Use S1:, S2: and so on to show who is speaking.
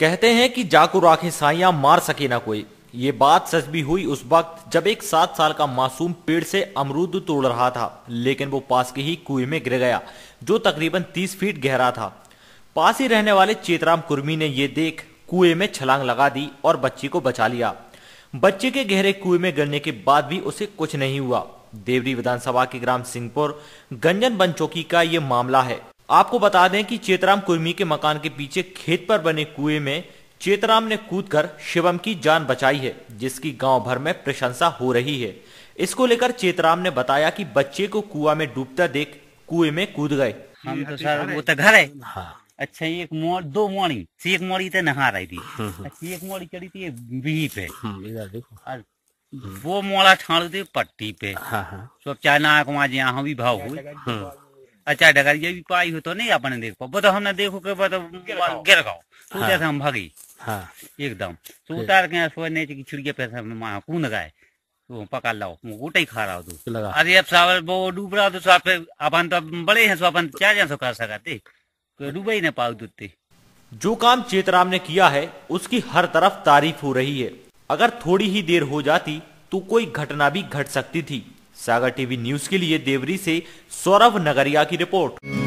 S1: कहते हैं कि जाकू राखे साइया मार सके ना कोई ये बात सच भी हुई उस वक्त जब एक सात साल का मासूम पेड़ से अमरूद तोड़ रहा था लेकिन वो पास के ही कुएं में गिर गया जो तकरीबन तीस फीट गहरा था पास ही रहने वाले चेतराम कुर्मी ने ये देख कुएं में छलांग लगा दी और बच्ची को बचा लिया बच्चे के गहरे कुएं में गिरने के बाद भी उसे कुछ नहीं हुआ देवरी विधानसभा के ग्राम सिंहपुर गंजन बनचौकी का यह मामला है आपको बता दें कि चेतराम कुर्मी के मकान के पीछे खेत पर बने कुएं में चेतराम ने कूदकर शिवम की जान बचाई है जिसकी गांव भर में प्रशंसा हो रही है इसको लेकर चेतराम ने बताया कि बच्चे को कुआ में डूबता देख कुएं में कूद गए हम तो सर वो तो घर है हाँ। अच्छा एक मोड़ दो मोड़ी एक मोड़ी तो
S2: नहा रही थी हाँ, हाँ। अच्छा एक मोड़ी चढ़ी थी बीही पे हाँ, वो मोड़ा ठाड़ पट्टी पे सब नाक वहाँ जहाँ भी भाव हुई अच्छा डगर ये भी पाई हो तो नहीं अपने देख पाओ तो हमने देखो के बताओ तो गिर गाओ हाँ। सोचा था हम भागी हाँ एकदम तो उतार के सो नीचे की छिड़के पे माँ कूद गए तो पका लाओ गोटा ही खा रहा हो तू तो अरे अब सावर वो डूब रहा हो तो साफ अपन तो बड़े
S1: हैं सो तो अपन चार जन सो कर सकते हाँ। डूबे ही ना पाओ दूते जो काम चेतराम ने किया है उसकी हर तरफ तारीफ हो रही है अगर थोड़ी ही देर हो जाती तो कोई घटना भी घट सकती थी सागर टीवी न्यूज के लिए देवरी से सौरभ नगरिया की रिपोर्ट